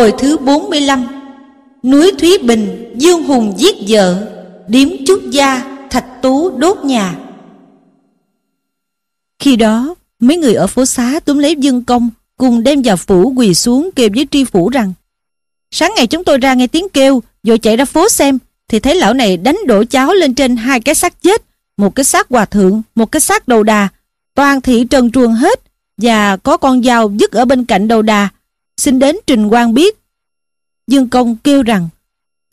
Hồi thứ 45 Núi Thúy Bình, Dương Hùng giết vợ Điếm Trúc Gia, Thạch Tú đốt nhà Khi đó, mấy người ở phố xá túm lấy Dương Công Cùng đem vào phủ quỳ xuống kêu với tri phủ rằng Sáng ngày chúng tôi ra nghe tiếng kêu Rồi chạy ra phố xem Thì thấy lão này đánh đổ cháo lên trên hai cái xác chết Một cái xác hòa thượng Một cái xác đầu đà Toàn thị trần truồng hết Và có con dao dứt ở bên cạnh đầu đà xin đến trình quan biết. Dương Công kêu rằng,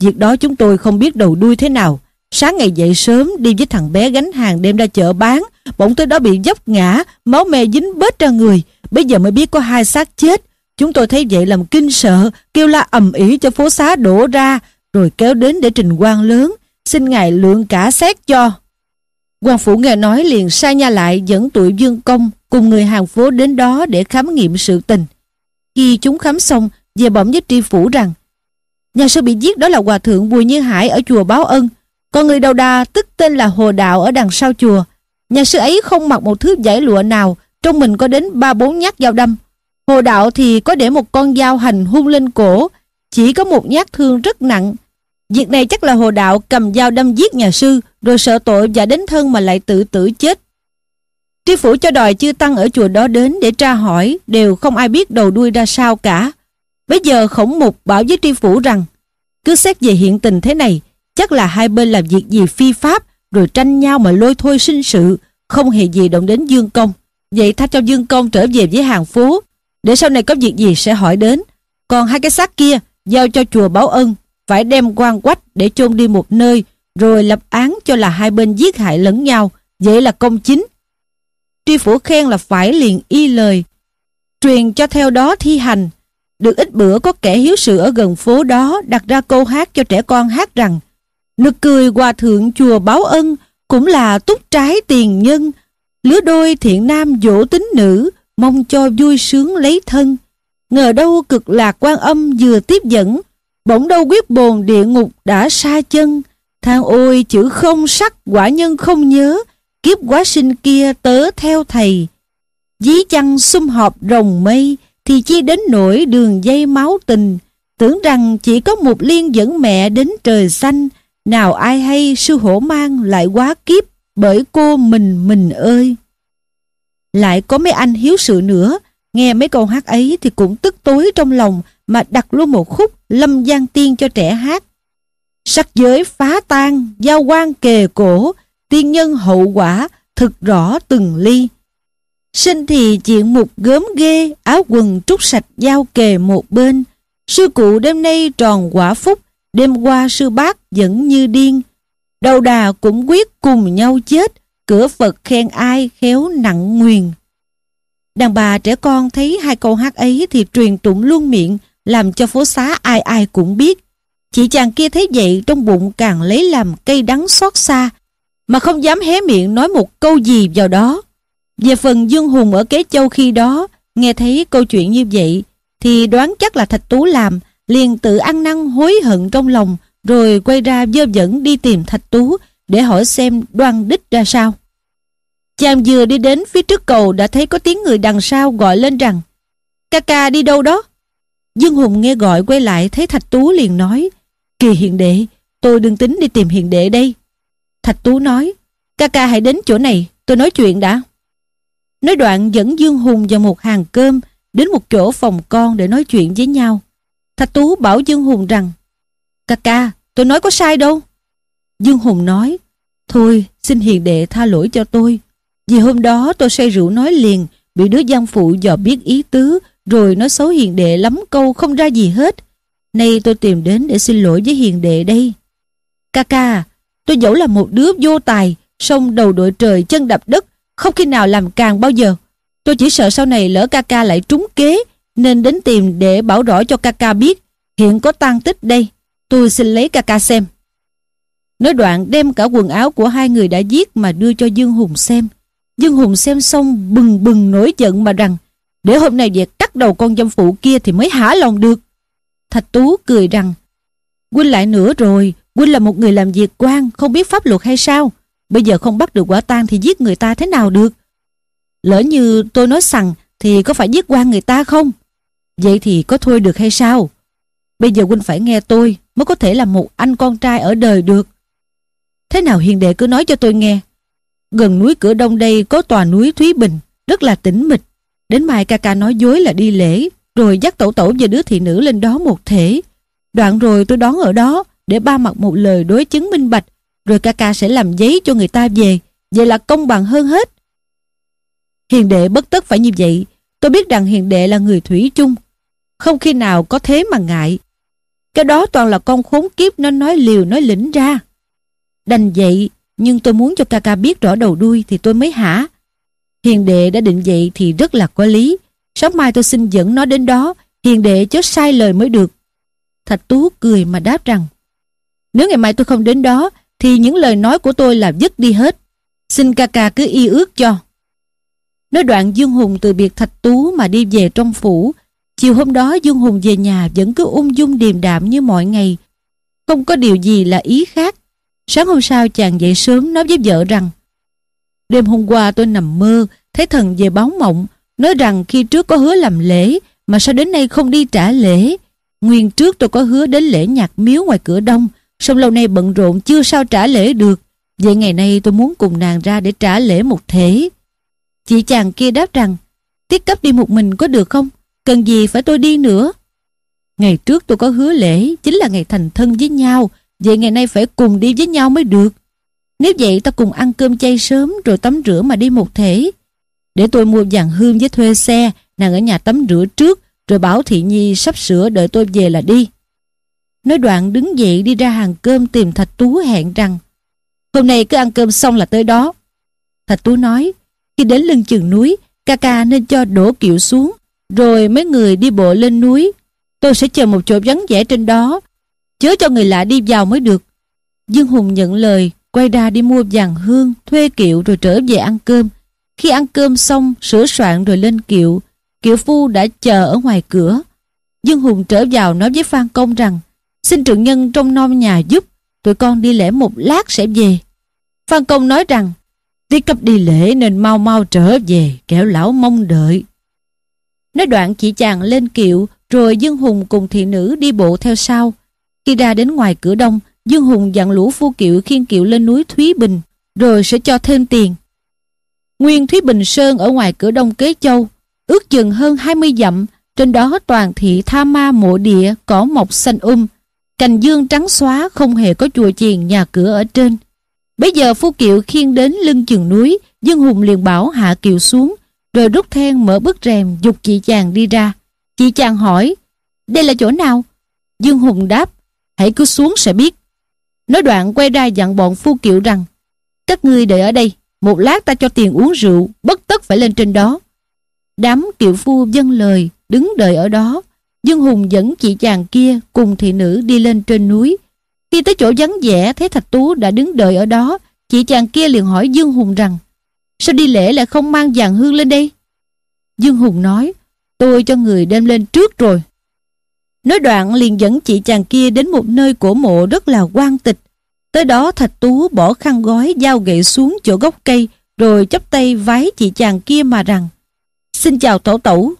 việc đó chúng tôi không biết đầu đuôi thế nào. Sáng ngày dậy sớm đi với thằng bé gánh hàng đem ra chợ bán, bỗng tới đó bị dốc ngã, máu me dính bết ra người. Bây giờ mới biết có hai xác chết. Chúng tôi thấy vậy làm kinh sợ, kêu la ầm ĩ cho phố xá đổ ra, rồi kéo đến để trình quan lớn, xin ngài lượng cả xét cho. quan phủ nghe nói liền sai nha lại dẫn tụi dương công cùng người hàng phố đến đó để khám nghiệm sự tình. Khi chúng khám xong, về bẩm với tri phủ rằng nhà sư bị giết đó là hòa thượng Bùi Như Hải ở chùa Báo Ân. Còn người đầu đà tức tên là Hồ Đạo ở đằng sau chùa. Nhà sư ấy không mặc một thứ giải lụa nào, trong mình có đến ba bốn nhát dao đâm. Hồ Đạo thì có để một con dao hành hung lên cổ, chỉ có một nhát thương rất nặng. Việc này chắc là Hồ Đạo cầm dao đâm giết nhà sư, rồi sợ tội và đến thân mà lại tự tử chết. Tri phủ cho đòi chư tăng ở chùa đó đến để tra hỏi đều không ai biết đầu đuôi ra sao cả. Bây giờ khổng mục bảo với tri phủ rằng cứ xét về hiện tình thế này chắc là hai bên làm việc gì phi pháp rồi tranh nhau mà lôi thôi sinh sự không hề gì động đến Dương Công. Vậy tha cho Dương Công trở về với hàng phố để sau này có việc gì sẽ hỏi đến. Còn hai cái xác kia giao cho chùa báo ân phải đem quan quách để chôn đi một nơi rồi lập án cho là hai bên giết hại lẫn nhau. Vậy là công chính tri phủ khen là phải liền y lời. Truyền cho theo đó thi hành. Được ít bữa có kẻ hiếu sự ở gần phố đó đặt ra câu hát cho trẻ con hát rằng Nực cười hòa thượng chùa báo ân cũng là túc trái tiền nhân. Lứa đôi thiện nam dỗ tính nữ mong cho vui sướng lấy thân. Ngờ đâu cực lạc quan âm vừa tiếp dẫn Bỗng đâu quyết bồn địa ngục đã xa chân than ôi chữ không sắc quả nhân không nhớ kiếp quá sinh kia tớ theo thầy. Dí chăng sum họp rồng mây, thì chi đến nỗi đường dây máu tình, tưởng rằng chỉ có một liên dẫn mẹ đến trời xanh, nào ai hay sư hổ mang lại quá kiếp bởi cô mình mình ơi. Lại có mấy anh hiếu sự nữa, nghe mấy câu hát ấy thì cũng tức tối trong lòng mà đặt luôn một khúc lâm giang tiên cho trẻ hát. Sắc giới phá tan, giao quan kề cổ, tiên nhân hậu quả thực rõ từng ly. Sinh thì chuyện mục gớm ghê, áo quần trút sạch dao kề một bên. Sư cụ đêm nay tròn quả phúc, đêm qua sư bác vẫn như điên. Đầu đà cũng quyết cùng nhau chết, cửa Phật khen ai khéo nặng nguyền. Đàn bà trẻ con thấy hai câu hát ấy thì truyền tụng luôn miệng, làm cho phố xá ai ai cũng biết. Chị chàng kia thấy vậy trong bụng càng lấy làm cây đắng xót xa, mà không dám hé miệng nói một câu gì vào đó. Về phần Dương Hùng ở Kế Châu khi đó, nghe thấy câu chuyện như vậy, thì đoán chắc là Thạch Tú làm, liền tự ăn năn hối hận trong lòng, rồi quay ra dơ dẫn đi tìm Thạch Tú để hỏi xem đoan đích ra sao. Chàng vừa đi đến phía trước cầu đã thấy có tiếng người đằng sau gọi lên rằng ca ca đi đâu đó? Dương Hùng nghe gọi quay lại thấy Thạch Tú liền nói Kìa hiện đệ, tôi đừng tính đi tìm hiện đệ đây. Thạch Tú nói Ca ca hãy đến chỗ này Tôi nói chuyện đã Nói đoạn dẫn Dương Hùng vào một hàng cơm Đến một chỗ phòng con để nói chuyện với nhau Thạch Tú bảo Dương Hùng rằng Ca ca tôi nói có sai đâu Dương Hùng nói Thôi xin hiền đệ tha lỗi cho tôi Vì hôm đó tôi say rượu nói liền Bị đứa giang phụ dò biết ý tứ Rồi nói xấu hiền đệ lắm câu không ra gì hết Nay tôi tìm đến để xin lỗi với hiền đệ đây Ca ca Tôi dẫu là một đứa vô tài, sông đầu đội trời chân đập đất, không khi nào làm càng bao giờ. Tôi chỉ sợ sau này lỡ ca ca lại trúng kế, nên đến tìm để bảo rõ cho ca ca biết. Hiện có tang tích đây, tôi xin lấy ca ca xem. Nói đoạn đem cả quần áo của hai người đã giết mà đưa cho Dương Hùng xem. Dương Hùng xem xong bừng bừng nổi giận mà rằng để hôm nay việc cắt đầu con dâm phụ kia thì mới hả lòng được. Thạch Tú cười rằng quên lại nữa rồi, Quynh là một người làm việc quan Không biết pháp luật hay sao Bây giờ không bắt được quả tang thì giết người ta thế nào được Lỡ như tôi nói rằng Thì có phải giết quan người ta không Vậy thì có thôi được hay sao Bây giờ Quynh phải nghe tôi Mới có thể là một anh con trai ở đời được Thế nào hiền đệ cứ nói cho tôi nghe Gần núi cửa đông đây Có tòa núi Thúy Bình Rất là tĩnh mịch Đến mai ca ca nói dối là đi lễ Rồi dắt tổ tổ và đứa thị nữ lên đó một thể Đoạn rồi tôi đón ở đó để ba mặt một lời đối chứng minh bạch, rồi ca ca sẽ làm giấy cho người ta về, vậy là công bằng hơn hết. Hiền đệ bất tất phải như vậy, tôi biết rằng hiền đệ là người thủy chung, không khi nào có thế mà ngại. Cái đó toàn là con khốn kiếp nó nói liều nói lĩnh ra. Đành vậy, nhưng tôi muốn cho ca ca biết rõ đầu đuôi thì tôi mới hả. Hiền đệ đã định vậy thì rất là có lý. Sáng mai tôi xin dẫn nó đến đó, hiền đệ chớ sai lời mới được. Thạch Tú cười mà đáp rằng nếu ngày mai tôi không đến đó Thì những lời nói của tôi là dứt đi hết Xin ca ca cứ y ước cho Nói đoạn Dương Hùng từ biệt Thạch Tú Mà đi về trong phủ Chiều hôm đó Dương Hùng về nhà Vẫn cứ ung dung điềm đạm như mọi ngày Không có điều gì là ý khác Sáng hôm sau chàng dậy sớm nói với vợ rằng Đêm hôm qua tôi nằm mơ Thấy thần về báo mộng Nói rằng khi trước có hứa làm lễ Mà sao đến nay không đi trả lễ Nguyên trước tôi có hứa đến lễ nhạc miếu ngoài cửa đông Song lâu nay bận rộn chưa sao trả lễ được Vậy ngày nay tôi muốn cùng nàng ra để trả lễ một thể Chị chàng kia đáp rằng Tiết cấp đi một mình có được không Cần gì phải tôi đi nữa Ngày trước tôi có hứa lễ Chính là ngày thành thân với nhau Vậy ngày nay phải cùng đi với nhau mới được Nếu vậy ta cùng ăn cơm chay sớm Rồi tắm rửa mà đi một thể Để tôi mua vàng hương với thuê xe Nàng ở nhà tắm rửa trước Rồi bảo thị nhi sắp sửa đợi tôi về là đi Nói đoạn đứng dậy đi ra hàng cơm tìm Thạch Tú hẹn rằng Hôm nay cứ ăn cơm xong là tới đó. Thạch Tú nói Khi đến lưng chừng núi ca ca nên cho đổ kiệu xuống Rồi mấy người đi bộ lên núi Tôi sẽ chờ một chỗ vắng vẻ trên đó Chớ cho người lạ đi vào mới được Dương Hùng nhận lời Quay ra đi mua vàng hương Thuê kiệu rồi trở về ăn cơm Khi ăn cơm xong sửa soạn rồi lên kiệu Kiệu phu đã chờ ở ngoài cửa Dương Hùng trở vào nói với Phan Công rằng Xin trưởng nhân trong non nhà giúp Tụi con đi lễ một lát sẽ về Phan Công nói rằng Tí cấp đi lễ nên mau mau trở về Kẻo lão mong đợi Nói đoạn chỉ chàng lên kiệu Rồi Dương Hùng cùng thị nữ đi bộ theo sau Khi ra đến ngoài cửa đông Dương Hùng dặn lũ phu kiệu khiên kiệu lên núi Thúy Bình Rồi sẽ cho thêm tiền Nguyên Thúy Bình Sơn ở ngoài cửa đông Kế Châu Ước chừng hơn 20 dặm Trên đó toàn thị tha ma mộ địa Cỏ mọc xanh um Cành dương trắng xóa không hề có chùa chiền nhà cửa ở trên. Bây giờ Phu Kiệu khiêng đến lưng chừng núi, Dương Hùng liền bảo Hạ kiệu xuống, rồi rút then mở bức rèm dục chị chàng đi ra. Chị chàng hỏi, đây là chỗ nào? Dương Hùng đáp, hãy cứ xuống sẽ biết. Nói đoạn quay ra dặn bọn Phu Kiệu rằng, các ngươi đợi ở đây, một lát ta cho tiền uống rượu, bất tất phải lên trên đó. Đám Kiệu Phu vâng lời, đứng đợi ở đó, Dương Hùng dẫn chị chàng kia cùng thị nữ đi lên trên núi. Khi tới chỗ vắng vẻ thấy Thạch Tú đã đứng đợi ở đó, chị chàng kia liền hỏi Dương Hùng rằng Sao đi lễ lại không mang vàng hương lên đây? Dương Hùng nói Tôi cho người đem lên trước rồi. Nói đoạn liền dẫn chị chàng kia đến một nơi cổ mộ rất là quan tịch. Tới đó Thạch Tú bỏ khăn gói dao gậy xuống chỗ gốc cây rồi chắp tay vái chị chàng kia mà rằng Xin chào tổ tẩu,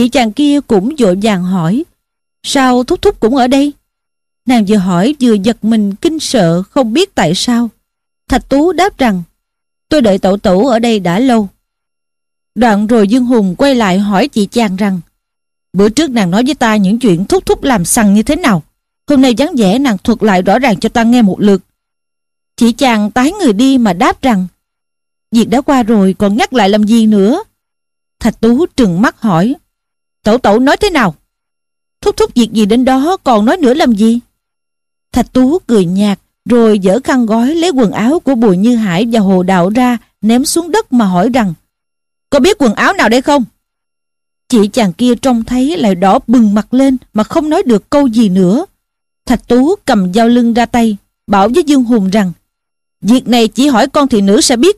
Chị chàng kia cũng vội vàng hỏi Sao thúc thúc cũng ở đây Nàng vừa hỏi vừa giật mình kinh sợ Không biết tại sao Thạch Tú đáp rằng Tôi đợi tẩu tẩu ở đây đã lâu Đoạn rồi Dương Hùng quay lại hỏi chị chàng rằng Bữa trước nàng nói với ta những chuyện thúc thúc làm sằng như thế nào Hôm nay dáng vẻ nàng thuật lại rõ ràng cho ta nghe một lượt Chị chàng tái người đi mà đáp rằng Việc đã qua rồi còn nhắc lại làm gì nữa Thạch Tú trừng mắt hỏi Tẩu tẩu nói thế nào Thúc thúc việc gì đến đó còn nói nữa làm gì Thạch Tú cười nhạt Rồi dở khăn gói lấy quần áo của Bùi Như Hải và Hồ Đạo ra Ném xuống đất mà hỏi rằng Có biết quần áo nào đây không Chị chàng kia trông thấy lại đỏ bừng mặt lên Mà không nói được câu gì nữa Thạch Tú cầm dao lưng ra tay Bảo với Dương Hùng rằng Việc này chỉ hỏi con thị nữ sẽ biết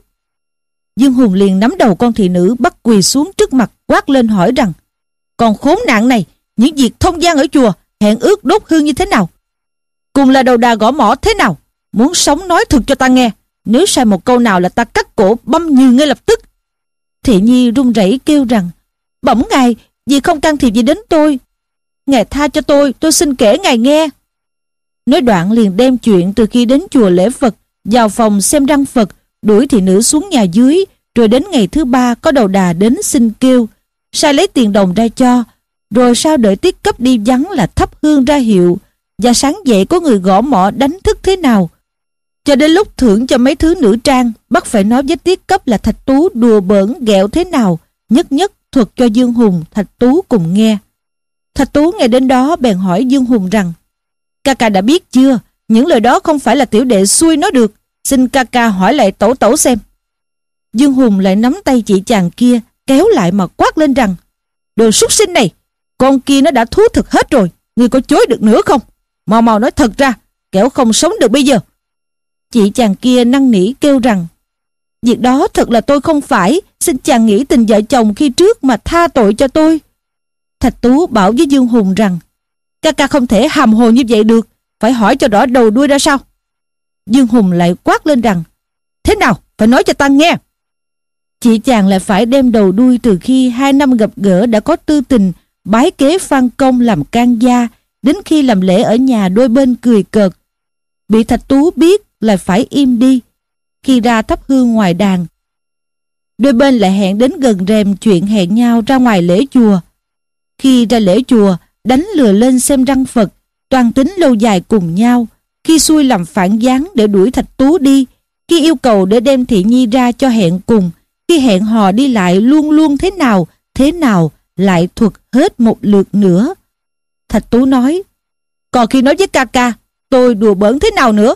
Dương Hùng liền nắm đầu con thị nữ bắt quỳ xuống trước mặt quát lên hỏi rằng còn khốn nạn này, những việc thông gian ở chùa, hẹn ước đốt hương như thế nào? Cùng là đầu đà gõ mỏ thế nào? Muốn sống nói thật cho ta nghe, nếu sai một câu nào là ta cắt cổ băm như ngay lập tức. Thị Nhi run rẩy kêu rằng, bẩm ngài, vì không can thiệp gì đến tôi. Ngài tha cho tôi, tôi xin kể ngài nghe. Nói đoạn liền đem chuyện từ khi đến chùa lễ Phật, vào phòng xem răng Phật, đuổi thị nữ xuống nhà dưới, rồi đến ngày thứ ba có đầu đà đến xin kêu, sai lấy tiền đồng ra cho, rồi sao đợi tiết cấp đi vắng là thắp hương ra hiệu, và sáng dậy có người gõ mỏ đánh thức thế nào. Cho đến lúc thưởng cho mấy thứ nữ trang, bắt phải nói với tiết cấp là Thạch Tú đùa bỡn ghẹo thế nào, nhất nhất thuật cho Dương Hùng, Thạch Tú cùng nghe. Thạch Tú nghe đến đó bèn hỏi Dương Hùng rằng, ca ca đã biết chưa, những lời đó không phải là tiểu đệ xuôi nó được, xin ca ca hỏi lại tổ tổ xem. Dương Hùng lại nắm tay chị chàng kia, kéo lại mà quát lên rằng Đồ súc sinh này, con kia nó đã thú thực hết rồi, ngươi có chối được nữa không? Mau mau nói thật ra, kẻo không sống được bây giờ. Chị chàng kia năn nỉ kêu rằng Việc đó thật là tôi không phải, xin chàng nghĩ tình vợ chồng khi trước mà tha tội cho tôi. Thạch Tú bảo với Dương Hùng rằng Ca ca không thể hàm hồ như vậy được, phải hỏi cho rõ đầu đuôi ra sao. Dương Hùng lại quát lên rằng Thế nào, phải nói cho ta nghe. Chị chàng lại phải đem đầu đuôi từ khi hai năm gặp gỡ đã có tư tình, bái kế phan công làm can gia, đến khi làm lễ ở nhà đôi bên cười cợt. Bị Thạch Tú biết là phải im đi, khi ra thắp hương ngoài đàn. Đôi bên lại hẹn đến gần rèm chuyện hẹn nhau ra ngoài lễ chùa. Khi ra lễ chùa, đánh lừa lên xem răng Phật, toàn tính lâu dài cùng nhau, khi xui làm phản gián để đuổi Thạch Tú đi, khi yêu cầu để đem Thị Nhi ra cho hẹn cùng, khi hẹn hò đi lại luôn luôn thế nào, thế nào lại thuật hết một lượt nữa. Thạch Tú nói, còn khi nói với ca ca, tôi đùa bỡn thế nào nữa.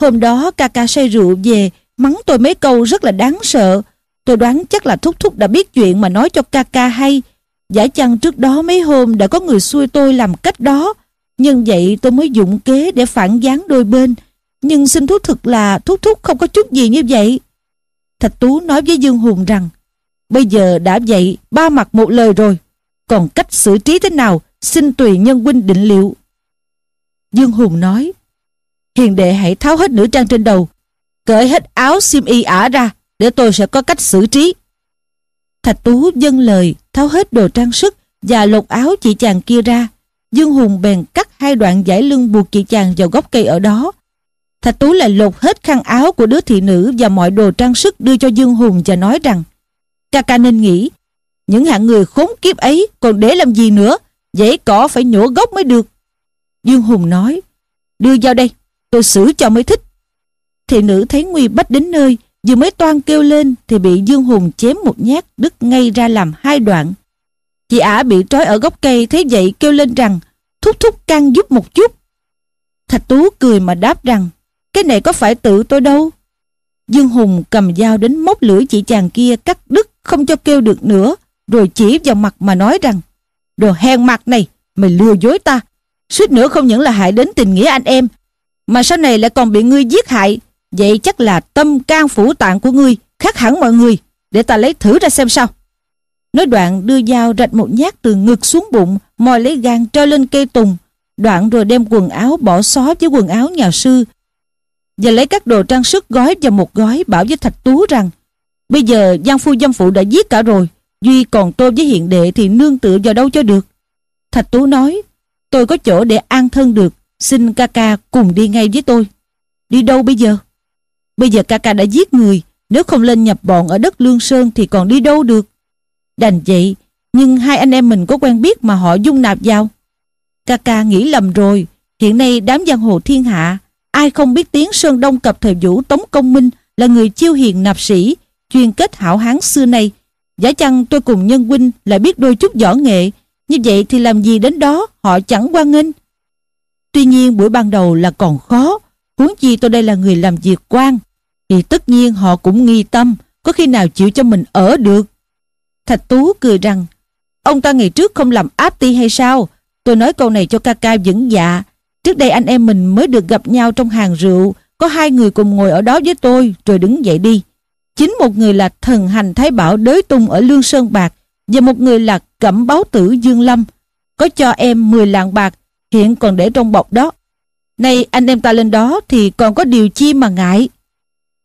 Hôm đó ca ca say rượu về, mắng tôi mấy câu rất là đáng sợ. Tôi đoán chắc là Thúc Thúc đã biết chuyện mà nói cho ca ca hay. Giả chăng trước đó mấy hôm đã có người xui tôi làm cách đó. Nhưng vậy tôi mới dụng kế để phản gián đôi bên. Nhưng xin thú thực là Thúc Thúc không có chút gì như vậy. Thạch Tú nói với Dương Hùng rằng Bây giờ đã vậy ba mặt một lời rồi Còn cách xử trí thế nào Xin tùy nhân huynh định liệu Dương Hùng nói Hiền đệ hãy tháo hết nữ trang trên đầu Cởi hết áo xiêm y ả ra Để tôi sẽ có cách xử trí Thạch Tú dâng lời Tháo hết đồ trang sức Và lột áo chị chàng kia ra Dương Hùng bèn cắt hai đoạn giải lưng buộc chị chàng vào gốc cây ở đó Thạch Tú lại lột hết khăn áo của đứa thị nữ và mọi đồ trang sức đưa cho Dương Hùng và nói rằng Ca ca nên nghĩ, những hạng người khốn kiếp ấy còn để làm gì nữa, dễ cỏ phải nhổ gốc mới được. Dương Hùng nói, đưa vào đây, tôi xử cho mới thích. Thị nữ thấy Nguy bách đến nơi, vừa mới toan kêu lên thì bị Dương Hùng chém một nhát đứt ngay ra làm hai đoạn. Chị ả bị trói ở gốc cây thấy vậy kêu lên rằng thúc thúc can giúp một chút. Thạch Tú cười mà đáp rằng cái này có phải tự tôi đâu Dương Hùng cầm dao đến móc lưỡi chị chàng kia cắt đứt không cho kêu được nữa rồi chỉ vào mặt mà nói rằng đồ hèn mặt này mày lừa dối ta suýt nữa không những là hại đến tình nghĩa anh em mà sau này lại còn bị ngươi giết hại vậy chắc là tâm can phủ tạng của ngươi khác hẳn mọi người để ta lấy thử ra xem sao nói đoạn đưa dao rạch một nhát từ ngực xuống bụng moi lấy gan treo lên cây tùng đoạn rồi đem quần áo bỏ xó với quần áo nhà sư và lấy các đồ trang sức gói vào một gói bảo với Thạch Tú rằng bây giờ Giang Phu Dâm Phụ đã giết cả rồi Duy còn tôi với hiện đệ thì nương tựa vào đâu cho được Thạch Tú nói tôi có chỗ để an thân được xin ca ca cùng đi ngay với tôi đi đâu bây giờ bây giờ ca ca đã giết người nếu không lên nhập bọn ở đất Lương Sơn thì còn đi đâu được đành vậy nhưng hai anh em mình có quen biết mà họ dung nạp vào ca ca nghĩ lầm rồi hiện nay đám giang hồ thiên hạ Ai không biết tiếng Sơn Đông cập thời vũ Tống Công Minh là người chiêu hiền nạp sĩ, chuyên kết hảo hán xưa nay. Giả chăng tôi cùng nhân huynh lại biết đôi chút võ nghệ, như vậy thì làm gì đến đó họ chẳng quan nghênh. Tuy nhiên buổi ban đầu là còn khó, huống chi tôi đây là người làm việc quan, thì tất nhiên họ cũng nghi tâm, có khi nào chịu cho mình ở được. Thạch Tú cười rằng, ông ta ngày trước không làm áp ti hay sao? Tôi nói câu này cho ca ca vững dạ, Trước đây anh em mình mới được gặp nhau trong hàng rượu Có hai người cùng ngồi ở đó với tôi Rồi đứng dậy đi Chính một người là thần hành Thái Bảo Đới Tung ở Lương Sơn Bạc Và một người là Cẩm Báo Tử Dương Lâm Có cho em 10 lạng bạc Hiện còn để trong bọc đó Nay anh em ta lên đó Thì còn có điều chi mà ngại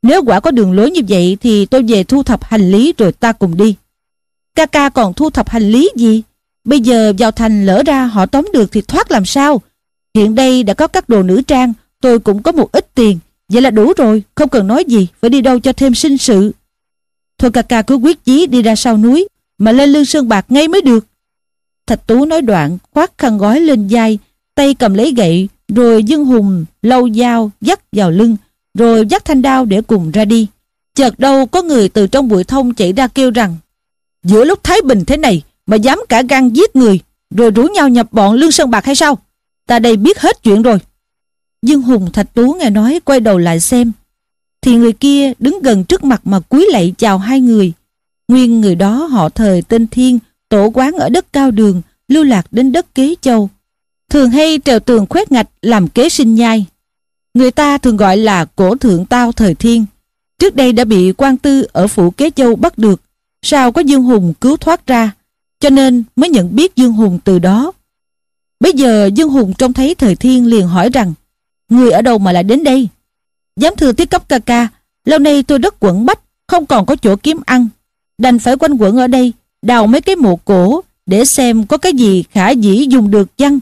Nếu quả có đường lối như vậy Thì tôi về thu thập hành lý rồi ta cùng đi Ca ca còn thu thập hành lý gì Bây giờ vào thành lỡ ra họ tóm được Thì thoát làm sao Hiện đây đã có các đồ nữ trang, tôi cũng có một ít tiền, vậy là đủ rồi, không cần nói gì, phải đi đâu cho thêm sinh sự. Thôi ca ca cứ quyết chí đi ra sau núi, mà lên lưng sơn bạc ngay mới được. Thạch Tú nói đoạn, khoác khăn gói lên vai, tay cầm lấy gậy, rồi Dương Hùng lâu dao dắt vào lưng, rồi dắt thanh đao để cùng ra đi. Chợt đâu có người từ trong bụi thông chạy ra kêu rằng Giữa lúc Thái Bình thế này mà dám cả gan giết người, rồi rủ nhau nhập bọn Lương Sơn Bạc hay sao? ta đây biết hết chuyện rồi. Dương Hùng Thạch Tú nghe nói quay đầu lại xem. Thì người kia đứng gần trước mặt mà cúi lạy chào hai người. Nguyên người đó họ thời tên Thiên, tổ quán ở đất cao đường, lưu lạc đến đất kế châu. Thường hay trèo tường khoét ngạch làm kế sinh nhai. Người ta thường gọi là cổ thượng tao thời thiên. Trước đây đã bị quan tư ở phủ kế châu bắt được. Sao có Dương Hùng cứu thoát ra. Cho nên mới nhận biết Dương Hùng từ đó Bây giờ Dương Hùng trông thấy thời thiên liền hỏi rằng Người ở đâu mà lại đến đây? Dám thưa tiết cấp ca ca, lâu nay tôi rất quẩn bách, không còn có chỗ kiếm ăn. Đành phải quanh quẩn ở đây, đào mấy cái mộ cổ để xem có cái gì khả dĩ dùng được chăng.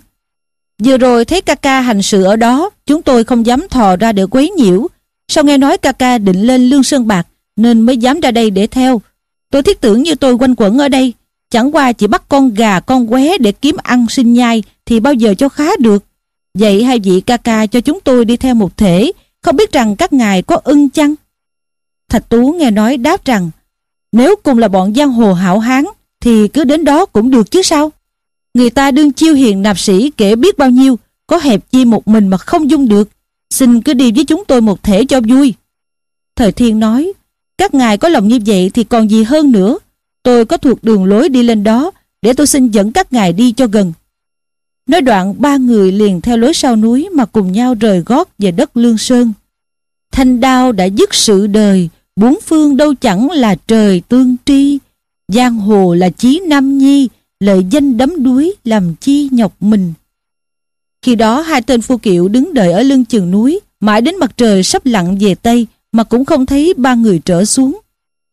Vừa rồi thấy ca ca hành sự ở đó, chúng tôi không dám thò ra để quấy nhiễu. Sau nghe nói ca ca định lên lương sơn bạc, nên mới dám ra đây để theo. Tôi thiết tưởng như tôi quanh quẩn ở đây, chẳng qua chỉ bắt con gà con qué để kiếm ăn sinh nhai, thì bao giờ cho khá được. Vậy hai vị ca ca cho chúng tôi đi theo một thể, không biết rằng các ngài có ưng chăng? Thạch Tú nghe nói đáp rằng, nếu cùng là bọn giang hồ hảo hán, thì cứ đến đó cũng được chứ sao? Người ta đương chiêu hiền nạp sĩ kể biết bao nhiêu, có hẹp chi một mình mà không dung được. Xin cứ đi với chúng tôi một thể cho vui. Thời Thiên nói, các ngài có lòng như vậy thì còn gì hơn nữa. Tôi có thuộc đường lối đi lên đó, để tôi xin dẫn các ngài đi cho gần. Nói đoạn ba người liền theo lối sau núi mà cùng nhau rời gót về đất Lương Sơn. Thanh đao đã dứt sự đời, bốn phương đâu chẳng là trời tương tri, giang hồ là chí nam nhi, lợi danh đấm đuối làm chi nhọc mình. Khi đó hai tên phu kiệu đứng đợi ở lưng chừng núi, mãi đến mặt trời sắp lặn về Tây mà cũng không thấy ba người trở xuống.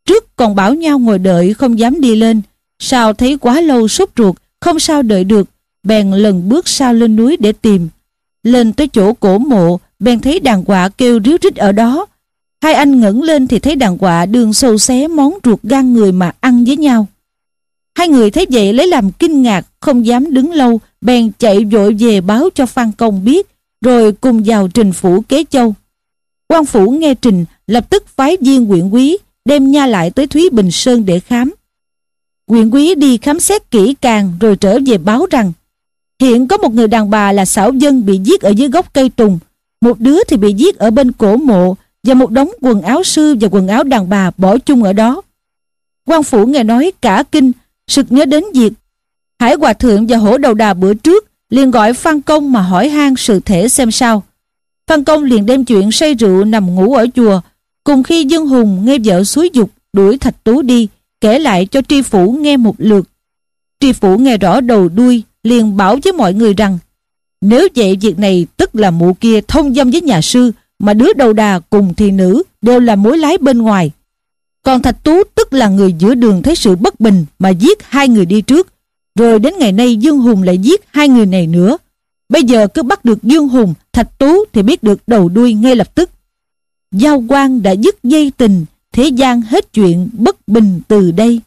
Trước còn bảo nhau ngồi đợi không dám đi lên, sao thấy quá lâu sốt ruột, không sao đợi được, bèn lần bước sau lên núi để tìm. Lên tới chỗ cổ mộ, bèn thấy đàn quạ kêu ríu rít ở đó. Hai anh ngẩng lên thì thấy đàn quạ đường sâu xé món ruột gan người mà ăn với nhau. Hai người thấy vậy lấy làm kinh ngạc, không dám đứng lâu, bèn chạy vội về báo cho Phan Công biết, rồi cùng vào trình phủ kế châu. quan phủ nghe trình, lập tức phái viên huyện quý, đem nha lại tới Thúy Bình Sơn để khám. Quyện quý đi khám xét kỹ càng rồi trở về báo rằng Hiện có một người đàn bà là xảo dân bị giết ở dưới gốc cây trùng, một đứa thì bị giết ở bên cổ mộ và một đống quần áo sư và quần áo đàn bà bỏ chung ở đó. quan phủ nghe nói cả kinh, sực nhớ đến việc. Hải Hòa Thượng và Hổ Đầu Đà bữa trước liền gọi Phan Công mà hỏi han sự thể xem sao. Phan Công liền đem chuyện say rượu nằm ngủ ở chùa, cùng khi Dương Hùng nghe vợ suối dục đuổi Thạch Tú đi, kể lại cho tri phủ nghe một lượt. Tri phủ nghe rõ đầu đuôi liền bảo với mọi người rằng nếu vậy việc này tức là mụ kia thông dâm với nhà sư mà đứa đầu đà cùng thì nữ đều là mối lái bên ngoài. Còn Thạch Tú tức là người giữa đường thấy sự bất bình mà giết hai người đi trước. Rồi đến ngày nay Dương Hùng lại giết hai người này nữa. Bây giờ cứ bắt được Dương Hùng, Thạch Tú thì biết được đầu đuôi ngay lập tức. Giao quan đã dứt dây tình, thế gian hết chuyện bất bình từ đây.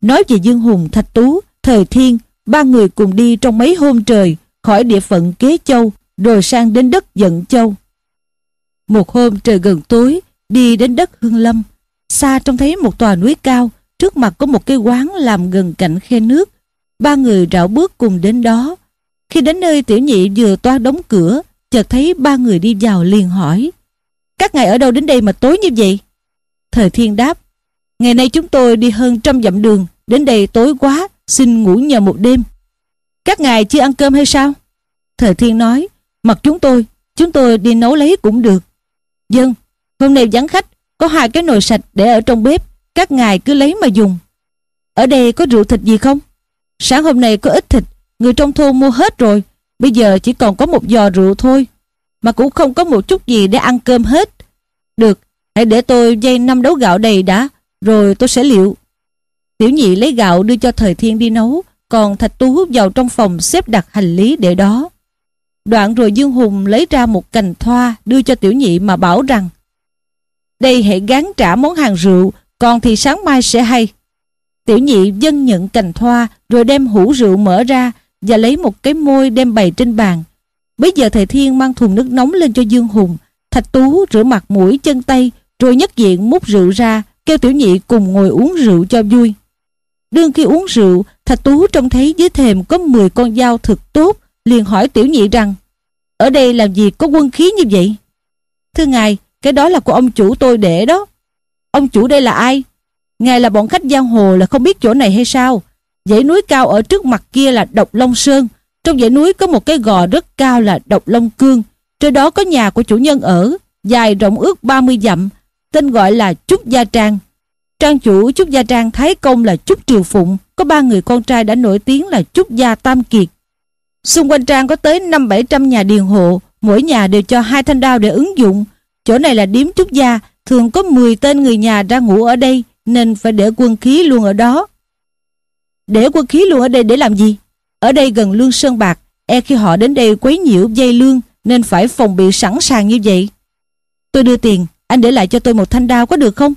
Nói về Dương Hùng, Thạch Tú, Thời Thiên, Ba người cùng đi trong mấy hôm trời khỏi địa phận Kế Châu rồi sang đến đất Dận Châu. Một hôm trời gần tối đi đến đất Hương Lâm xa trông thấy một tòa núi cao trước mặt có một cái quán làm gần cạnh khe nước. Ba người rảo bước cùng đến đó. Khi đến nơi tiểu nhị vừa toan đóng cửa chợt thấy ba người đi vào liền hỏi Các ngài ở đâu đến đây mà tối như vậy? Thời thiên đáp Ngày nay chúng tôi đi hơn trăm dặm đường Đến đây tối quá xin ngủ nhờ một đêm. Các ngài chưa ăn cơm hay sao? Thời thiên nói, mặc chúng tôi, chúng tôi đi nấu lấy cũng được. Dân, hôm nay vắng khách, có hai cái nồi sạch để ở trong bếp, các ngài cứ lấy mà dùng. Ở đây có rượu thịt gì không? Sáng hôm nay có ít thịt, người trong thôn mua hết rồi, bây giờ chỉ còn có một giò rượu thôi, mà cũng không có một chút gì để ăn cơm hết. Được, hãy để tôi dây năm đấu gạo đầy đã, rồi tôi sẽ liệu. Tiểu nhị lấy gạo đưa cho thời thiên đi nấu, còn Thạch Tu hút vào trong phòng xếp đặt hành lý để đó. Đoạn rồi Dương Hùng lấy ra một cành thoa đưa cho tiểu nhị mà bảo rằng Đây hãy gán trả món hàng rượu, còn thì sáng mai sẽ hay. Tiểu nhị dân nhận cành thoa rồi đem hũ rượu mở ra và lấy một cái môi đem bày trên bàn. Bây giờ thầy Thiên mang thùng nước nóng lên cho Dương Hùng, Thạch Tú rửa mặt mũi chân tay rồi nhất diện múc rượu ra kêu tiểu nhị cùng ngồi uống rượu cho vui. Đương khi uống rượu, Thạch Tú trông thấy dưới thềm có 10 con dao thực tốt, liền hỏi tiểu nhị rằng, ở đây làm gì có quân khí như vậy? Thưa ngài, cái đó là của ông chủ tôi để đó. Ông chủ đây là ai? Ngài là bọn khách giang hồ là không biết chỗ này hay sao? Dãy núi cao ở trước mặt kia là Độc Long Sơn. Trong dãy núi có một cái gò rất cao là Độc Long Cương. Trên đó có nhà của chủ nhân ở, dài rộng ước 30 dặm, tên gọi là Trúc Gia Trang. Trang chủ Trúc Gia Trang Thái Công là Trúc Triều Phụng, có ba người con trai đã nổi tiếng là Trúc Gia Tam Kiệt. Xung quanh Trang có tới 5-700 nhà điền hộ, mỗi nhà đều cho hai thanh đao để ứng dụng. Chỗ này là điếm Trúc Gia, thường có 10 tên người nhà ra ngủ ở đây, nên phải để quân khí luôn ở đó. Để quân khí luôn ở đây để làm gì? Ở đây gần lương sơn bạc, e khi họ đến đây quấy nhiễu dây lương, nên phải phòng bị sẵn sàng như vậy. Tôi đưa tiền, anh để lại cho tôi một thanh đao có được không?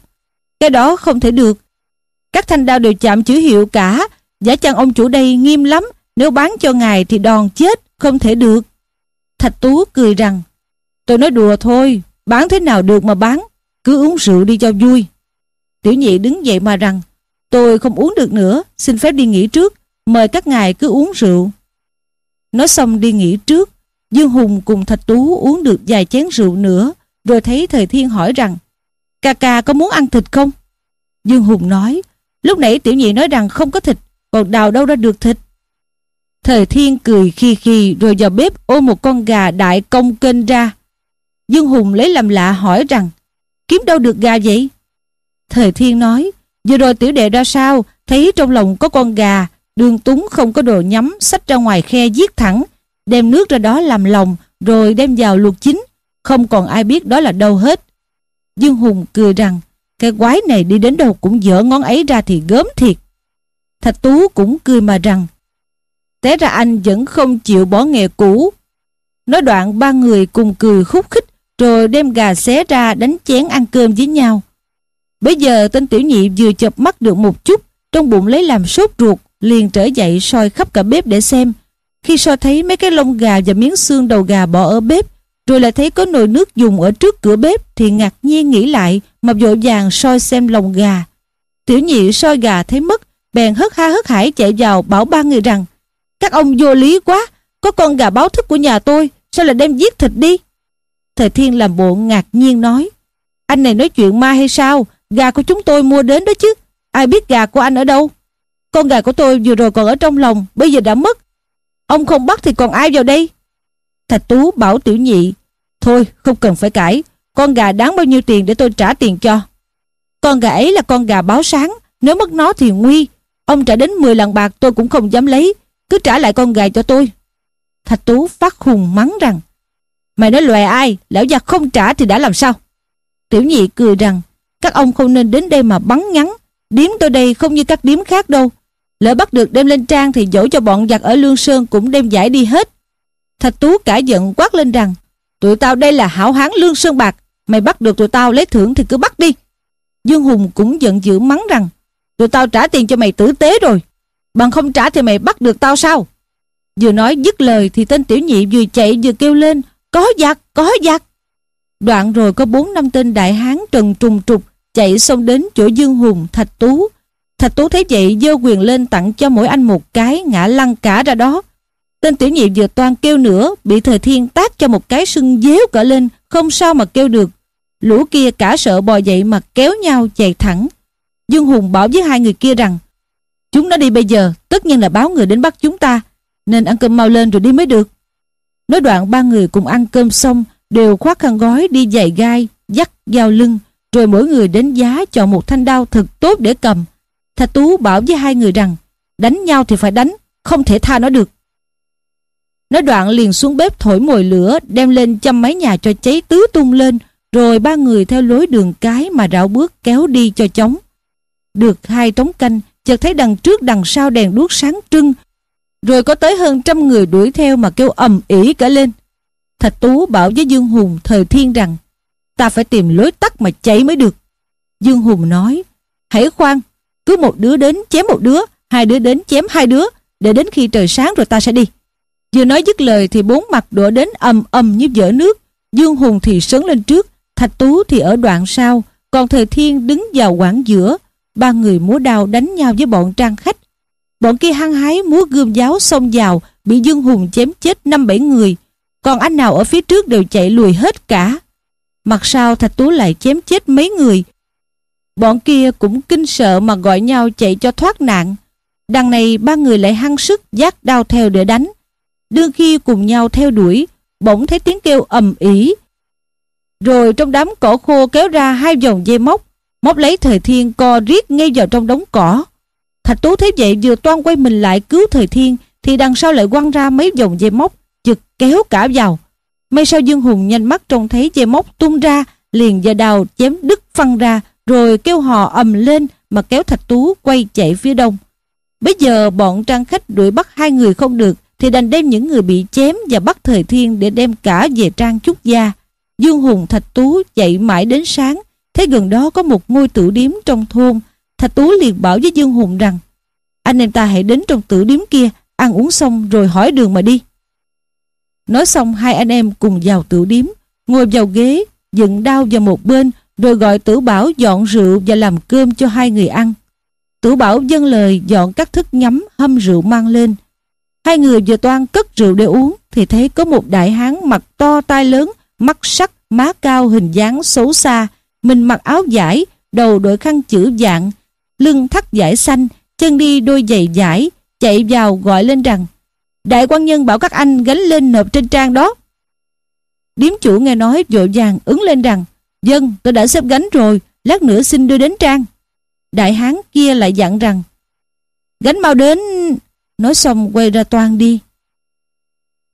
Cái đó không thể được. Các thanh đao đều chạm chữ hiệu cả. Giả chăng ông chủ đây nghiêm lắm. Nếu bán cho ngài thì đòn chết, không thể được. Thạch Tú cười rằng, tôi nói đùa thôi, bán thế nào được mà bán, cứ uống rượu đi cho vui. Tiểu nhị đứng dậy mà rằng, tôi không uống được nữa, xin phép đi nghỉ trước, mời các ngài cứ uống rượu. Nói xong đi nghỉ trước, Dương Hùng cùng Thạch Tú uống được vài chén rượu nữa, rồi thấy Thời Thiên hỏi rằng, Cà cà có muốn ăn thịt không? Dương Hùng nói, lúc nãy tiểu nhị nói rằng không có thịt, còn đào đâu ra được thịt. Thời Thiên cười khi khi rồi vào bếp ôm một con gà đại công kênh ra. Dương Hùng lấy làm lạ hỏi rằng, kiếm đâu được gà vậy? Thời Thiên nói, vừa rồi tiểu đệ ra sao, thấy trong lòng có con gà, đường túng không có đồ nhắm, xách ra ngoài khe giết thẳng, đem nước ra đó làm lòng, rồi đem vào luộc chín, không còn ai biết đó là đâu hết. Dương Hùng cười rằng Cái quái này đi đến đâu cũng dở ngón ấy ra thì gớm thiệt Thạch Tú cũng cười mà rằng Té ra anh vẫn không chịu bỏ nghề cũ Nói đoạn ba người cùng cười khúc khích Rồi đem gà xé ra đánh chén ăn cơm với nhau Bây giờ tên tiểu nhị vừa chập mắt được một chút Trong bụng lấy làm sốt ruột Liền trở dậy soi khắp cả bếp để xem Khi soi thấy mấy cái lông gà và miếng xương đầu gà bỏ ở bếp rồi lại thấy có nồi nước dùng ở trước cửa bếp thì ngạc nhiên nghĩ lại mà vội vàng soi xem lồng gà. Tiểu nhị soi gà thấy mất, bèn hớt ha hớt hải chạy vào bảo ba người rằng Các ông vô lý quá, có con gà báo thức của nhà tôi, sao lại đem giết thịt đi? Thời Thiên làm bộ ngạc nhiên nói Anh này nói chuyện ma hay sao? Gà của chúng tôi mua đến đó chứ, ai biết gà của anh ở đâu? Con gà của tôi vừa rồi còn ở trong lòng, bây giờ đã mất. Ông không bắt thì còn ai vào đây? Thạch Tú bảo tiểu nhị Thôi không cần phải cãi Con gà đáng bao nhiêu tiền để tôi trả tiền cho Con gà ấy là con gà báo sáng Nếu mất nó thì nguy Ông trả đến 10 lần bạc tôi cũng không dám lấy Cứ trả lại con gà cho tôi Thạch Tú phát hùng mắng rằng Mày nói lòe ai Lão già không trả thì đã làm sao Tiểu nhị cười rằng Các ông không nên đến đây mà bắn ngắn Điếm tôi đây không như các điếm khác đâu Lỡ bắt được đem lên trang Thì dỗ cho bọn giặc ở Lương Sơn Cũng đem giải đi hết Thạch Tú cả giận quát lên rằng Tụi tao đây là hảo hán lương sơn bạc Mày bắt được tụi tao lấy thưởng thì cứ bắt đi Dương Hùng cũng giận dữ mắng rằng Tụi tao trả tiền cho mày tử tế rồi Bằng không trả thì mày bắt được tao sao Vừa nói dứt lời Thì tên tiểu nhị vừa chạy vừa kêu lên Có giặc, có giặc Đoạn rồi có bốn năm tên đại hán trần trùng trục Chạy xông đến chỗ Dương Hùng, Thạch Tú Thạch Tú thấy vậy dơ quyền lên tặng cho mỗi anh một cái Ngã lăn cả ra đó Tên tiểu nhị vừa toan kêu nữa Bị thời thiên tác cho một cái sưng déo cỡ lên Không sao mà kêu được Lũ kia cả sợ bò dậy mà kéo nhau chạy thẳng Dương Hùng bảo với hai người kia rằng Chúng nó đi bây giờ Tất nhiên là báo người đến bắt chúng ta Nên ăn cơm mau lên rồi đi mới được Nói đoạn ba người cùng ăn cơm xong Đều khoác khăn gói đi giày gai Dắt dao lưng Rồi mỗi người đến giá chọn một thanh đao thật tốt để cầm Thạch Tú bảo với hai người rằng Đánh nhau thì phải đánh Không thể tha nó được Nói đoạn liền xuống bếp thổi mồi lửa Đem lên châm mái nhà cho cháy tứ tung lên Rồi ba người theo lối đường cái Mà rảo bước kéo đi cho chóng Được hai trống canh Chợt thấy đằng trước đằng sau đèn đuốc sáng trưng Rồi có tới hơn trăm người đuổi theo Mà kêu ầm ỉ cả lên Thạch Tú bảo với Dương Hùng thời thiên rằng Ta phải tìm lối tắt mà cháy mới được Dương Hùng nói Hãy khoan Cứ một đứa đến chém một đứa Hai đứa đến chém hai đứa Để đến khi trời sáng rồi ta sẽ đi Vừa nói dứt lời thì bốn mặt đổ đến ầm ầm như vỡ nước. Dương Hùng thì sấn lên trước, Thạch Tú thì ở đoạn sau, còn Thời Thiên đứng vào quảng giữa. Ba người múa đao đánh nhau với bọn trang khách. Bọn kia hăng hái múa gươm giáo xông vào, bị Dương Hùng chém chết năm bảy người. Còn anh nào ở phía trước đều chạy lùi hết cả. Mặt sau Thạch Tú lại chém chết mấy người. Bọn kia cũng kinh sợ mà gọi nhau chạy cho thoát nạn. Đằng này ba người lại hăng sức giác đao theo để đánh. Đương khi cùng nhau theo đuổi, bỗng thấy tiếng kêu ầm ĩ. Rồi trong đám cỏ khô kéo ra hai dòng dây móc, móc lấy thời thiên co riết ngay vào trong đống cỏ. Thạch Tú thấy vậy vừa toan quay mình lại cứu thời thiên, thì đằng sau lại quăng ra mấy dòng dây móc, giật kéo cả vào. May sao Dương Hùng nhanh mắt trông thấy dây móc tung ra, liền và đào chém đứt phăng ra, rồi kêu hò ầm lên mà kéo Thạch Tú quay chạy phía đông. Bây giờ bọn trang khách đuổi bắt hai người không được, thì đành đem những người bị chém và bắt thời thiên để đem cả về trang chút gia. Dương Hùng Thạch Tú dậy mãi đến sáng, thấy gần đó có một ngôi tử điếm trong thôn. Thạch Tú liền bảo với Dương Hùng rằng, anh em ta hãy đến trong tử điếm kia, ăn uống xong rồi hỏi đường mà đi. Nói xong hai anh em cùng vào tử điếm, ngồi vào ghế, dựng đao vào một bên, rồi gọi tử bảo dọn rượu và làm cơm cho hai người ăn. Tử bảo dâng lời dọn các thức nhắm hâm rượu mang lên, Hai người vừa toan cất rượu để uống thì thấy có một đại hán mặt to tai lớn, mắt sắc, má cao hình dáng xấu xa, mình mặc áo giải đầu đội khăn chữ dạng, lưng thắt giải xanh, chân đi đôi giày giải chạy vào gọi lên rằng Đại quan nhân bảo các anh gánh lên nộp trên trang đó. Điếm chủ nghe nói vội vàng ứng lên rằng Dân, tôi đã xếp gánh rồi, lát nữa xin đưa đến trang. Đại hán kia lại dặn rằng Gánh mau đến Nói xong quay ra toan đi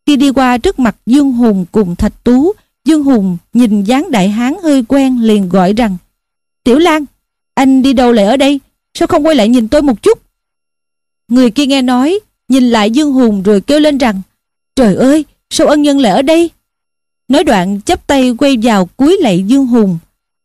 Khi đi qua trước mặt Dương Hùng cùng Thạch Tú Dương Hùng nhìn dáng đại hán hơi quen liền gọi rằng Tiểu Lan, anh đi đâu lại ở đây? Sao không quay lại nhìn tôi một chút? Người kia nghe nói, nhìn lại Dương Hùng rồi kêu lên rằng Trời ơi, sao ân nhân lại ở đây? Nói đoạn chắp tay quay vào cúi lạy Dương Hùng.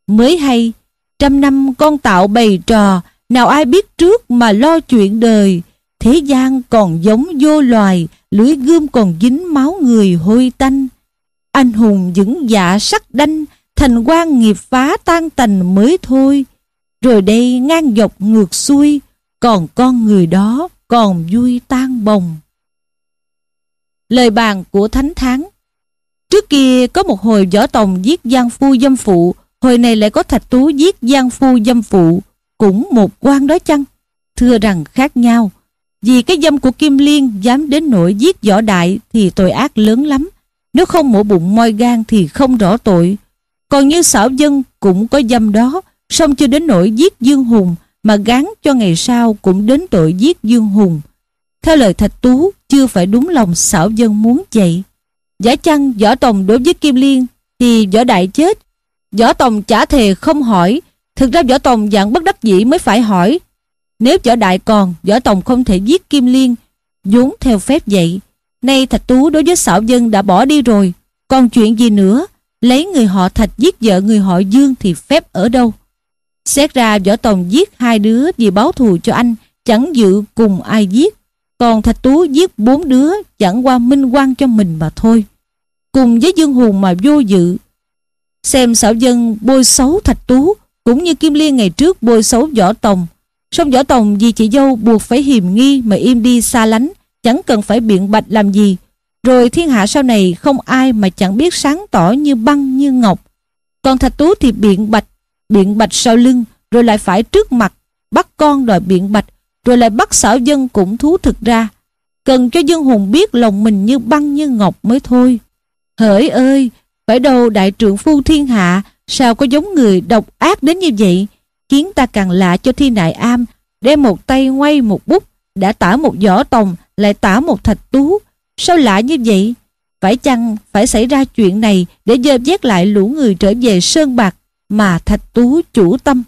Mới hay, trăm năm con tạo bày trò, nào ai biết trước mà lo chuyện đời, Thế gian còn giống vô loài, lưỡi gươm còn dính máu người hôi tanh. Anh hùng vững dạ sắc đanh, thành quan nghiệp phá tan tành mới thôi. Rồi đây ngang dọc ngược xuôi, còn con người đó còn vui tan bồng. Lời bàn của Thánh Tháng Trước kia có một hồi võ tòng giết Giang Phu dâm phụ, hồi này lại có Thạch Tú giết Giang Phu dâm phụ, cũng một quan đó chăng? Thưa rằng khác nhau, vì cái dâm của Kim Liên dám đến nỗi giết võ đại thì tội ác lớn lắm. Nếu không mổ bụng moi gan thì không rõ tội. Còn như xảo dân cũng có dâm đó, song chưa đến nỗi giết Dương Hùng mà gán cho ngày sau cũng đến tội giết Dương Hùng. Theo lời Thạch Tú, chưa phải đúng lòng xảo dân muốn vậy. Giả chăng võ tòng đối với Kim Liên thì võ đại chết. Võ tòng trả thề không hỏi, thực ra võ tòng dạng bất đắc dĩ mới phải hỏi nếu võ đại còn, võ tòng không thể giết Kim Liên, vốn theo phép vậy. Nay Thạch Tú đối với xảo dân đã bỏ đi rồi, còn chuyện gì nữa? Lấy người họ Thạch giết vợ người họ Dương thì phép ở đâu? Xét ra võ tòng giết hai đứa vì báo thù cho anh, chẳng dự cùng ai giết. Còn Thạch Tú giết bốn đứa chẳng qua minh quan cho mình mà thôi. Cùng với Dương Hùng mà vô dự. Xem xảo dân bôi xấu Thạch Tú cũng như Kim Liên ngày trước bôi xấu võ tòng sông Võ Tòng vì chị dâu buộc phải hiềm nghi mà im đi xa lánh, chẳng cần phải biện bạch làm gì. Rồi thiên hạ sau này không ai mà chẳng biết sáng tỏ như băng như ngọc. Còn Thạch Tú thì biện bạch, biện bạch sau lưng, rồi lại phải trước mặt, bắt con đòi biện bạch, rồi lại bắt xảo dân cũng thú thực ra. Cần cho dân hùng biết lòng mình như băng như ngọc mới thôi. Hỡi ơi, phải đâu đại trưởng phu thiên hạ, sao có giống người độc ác đến như vậy? khiến ta càng lạ cho thi nại am, đem một tay ngoay một bút, đã tả một vỏ tòng, lại tả một thạch tú. Sao lạ như vậy? Phải chăng phải xảy ra chuyện này để dơ vét lại lũ người trở về sơn bạc mà thạch tú chủ tâm?